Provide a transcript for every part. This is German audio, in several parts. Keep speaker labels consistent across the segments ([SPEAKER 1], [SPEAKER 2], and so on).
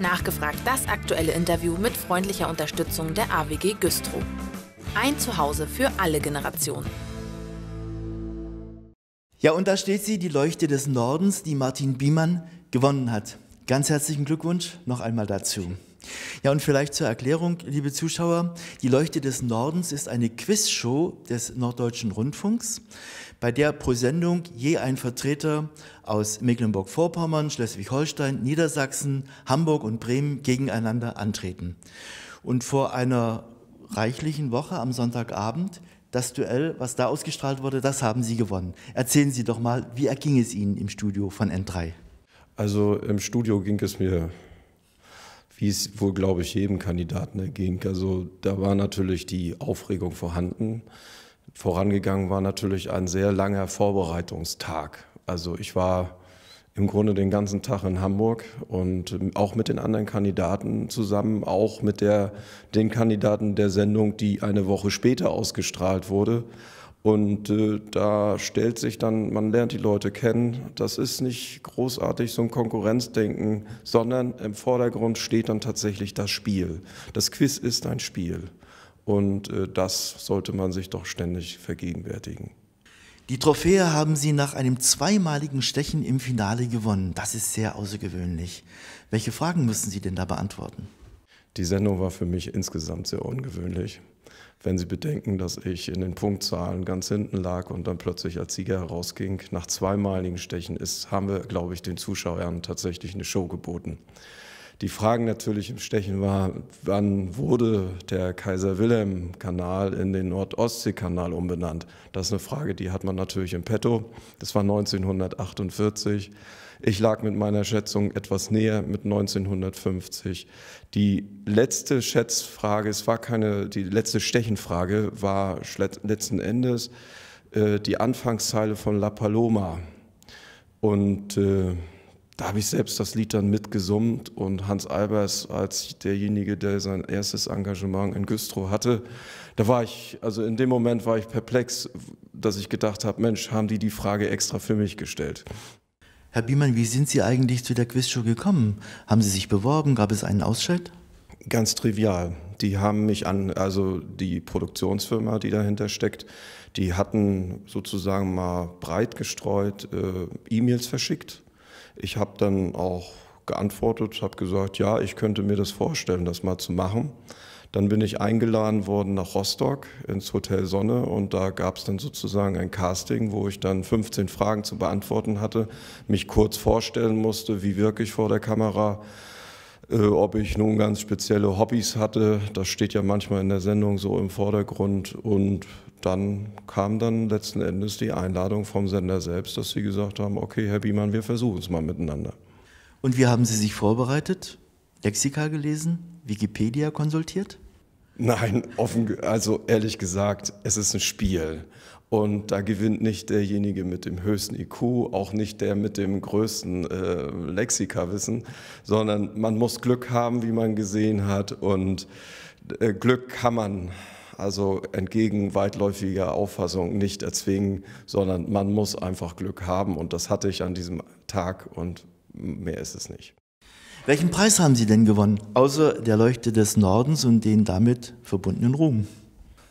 [SPEAKER 1] Nachgefragt das aktuelle Interview mit freundlicher Unterstützung der AWG Güstrow. Ein Zuhause für alle Generationen. Ja, und da steht sie, die Leuchte des Nordens, die Martin Biemann gewonnen hat. Ganz herzlichen Glückwunsch noch einmal dazu. Ja, und vielleicht zur Erklärung, liebe Zuschauer, die Leuchte des Nordens ist eine Quizshow des Norddeutschen Rundfunks bei der pro Sendung je ein Vertreter aus Mecklenburg-Vorpommern, Schleswig-Holstein, Niedersachsen, Hamburg und Bremen gegeneinander antreten. Und vor einer reichlichen Woche am Sonntagabend das Duell, was da ausgestrahlt wurde, das haben Sie gewonnen.
[SPEAKER 2] Erzählen Sie doch mal, wie erging es Ihnen im Studio von N3? Also im Studio ging es mir, wie es wohl, glaube ich, jedem Kandidaten erging. Also da war natürlich die Aufregung vorhanden. Vorangegangen war natürlich ein sehr langer Vorbereitungstag. Also ich war im Grunde den ganzen Tag in Hamburg und ähm, auch mit den anderen Kandidaten zusammen, auch mit der, den Kandidaten der Sendung, die eine Woche später ausgestrahlt wurde. Und äh, da stellt sich dann, man lernt die Leute kennen. Das ist nicht großartig so ein Konkurrenzdenken, sondern im Vordergrund steht dann tatsächlich das Spiel. Das Quiz ist ein Spiel. Und äh, das sollte man sich doch ständig vergegenwärtigen. Die Trophäe
[SPEAKER 1] haben Sie nach einem zweimaligen Stechen im Finale gewonnen. Das ist sehr außergewöhnlich.
[SPEAKER 2] Welche Fragen müssen Sie denn da beantworten? Die Sendung war für mich insgesamt sehr ungewöhnlich. Wenn Sie bedenken, dass ich in den Punktzahlen ganz hinten lag und dann plötzlich als Sieger herausging, nach zweimaligen Stechen ist, haben wir, glaube ich, den Zuschauern tatsächlich eine Show geboten. Die Fragen natürlich im Stechen war, wann wurde der Kaiser-Wilhelm-Kanal in den Nord-Ostsee-Kanal umbenannt? Das ist eine Frage, die hat man natürlich im Petto. Das war 1948. Ich lag mit meiner Schätzung etwas näher mit 1950. Die letzte Schätzfrage, es war keine, die letzte Stechenfrage war letzten Endes äh, die Anfangszeile von La Paloma. Und äh, da habe ich selbst das Lied dann mitgesummt und Hans Albers als derjenige, der sein erstes Engagement in Güstrow hatte, da war ich, also in dem Moment war ich perplex, dass ich gedacht habe, Mensch, haben die die Frage extra für mich gestellt.
[SPEAKER 1] Herr Biemann, wie sind Sie eigentlich zu der Quizshow gekommen?
[SPEAKER 2] Haben Sie sich beworben? Gab es einen Ausscheid? Ganz trivial. Die haben mich an, also die Produktionsfirma, die dahinter steckt, die hatten sozusagen mal breit gestreut äh, E-Mails verschickt ich habe dann auch geantwortet, habe gesagt, ja, ich könnte mir das vorstellen, das mal zu machen. Dann bin ich eingeladen worden nach Rostock ins Hotel Sonne und da gab es dann sozusagen ein Casting, wo ich dann 15 Fragen zu beantworten hatte, mich kurz vorstellen musste, wie wirklich vor der Kamera, äh, ob ich nun ganz spezielle Hobbys hatte. Das steht ja manchmal in der Sendung so im Vordergrund. Und dann kam dann letzten Endes die Einladung vom Sender selbst, dass sie gesagt haben, okay, Herr Biemann, wir versuchen es mal miteinander. Und wie haben Sie sich vorbereitet? Lexika gelesen? Wikipedia konsultiert? Nein, offen, also ehrlich gesagt, es ist ein Spiel. Und da gewinnt nicht derjenige mit dem höchsten IQ, auch nicht der mit dem größten äh, Lexikawissen, sondern man muss Glück haben, wie man gesehen hat. Und äh, Glück kann man also entgegen weitläufiger Auffassung nicht erzwingen, sondern man muss einfach Glück haben. Und das hatte ich an diesem Tag und mehr ist es nicht.
[SPEAKER 1] Welchen Preis haben Sie denn gewonnen, außer der Leuchte des Nordens und den damit verbundenen Ruhm?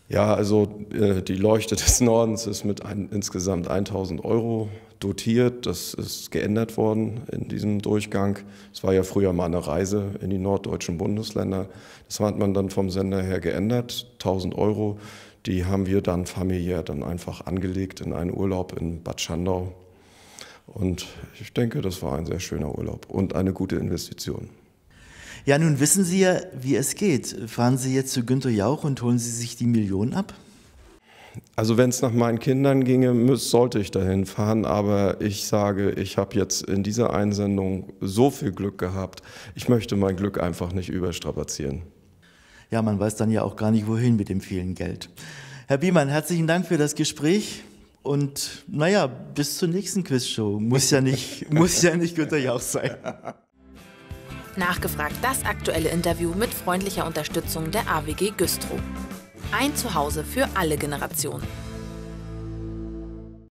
[SPEAKER 2] Ja, also äh, die Leuchte des Nordens ist mit ein, insgesamt 1000 Euro dotiert. Das ist geändert worden in diesem Durchgang. Es war ja früher mal eine Reise in die norddeutschen Bundesländer. Das hat man dann vom Sender her geändert. 1000 Euro, die haben wir dann familiär dann einfach angelegt in einen Urlaub in Bad Schandau. Und ich denke, das war ein sehr schöner Urlaub und eine gute
[SPEAKER 1] Investition. Ja, nun wissen Sie ja, wie es geht. Fahren Sie jetzt zu Günter Jauch und holen
[SPEAKER 2] Sie sich die Millionen ab? Also wenn es nach meinen Kindern ginge, müß, sollte ich dahin fahren. Aber ich sage, ich habe jetzt in dieser Einsendung so viel Glück gehabt. Ich möchte mein Glück einfach nicht überstrapazieren. Ja, man weiß dann ja auch gar nicht, wohin
[SPEAKER 1] mit dem vielen Geld. Herr Biemann, herzlichen Dank für das Gespräch. Und naja, bis zur nächsten Quizshow. Muss ja nicht, muss ja nicht Günter Jauch sein. Nachgefragt das aktuelle Interview mit freundlicher Unterstützung der AWG Güstrow. Ein Zuhause für alle Generationen.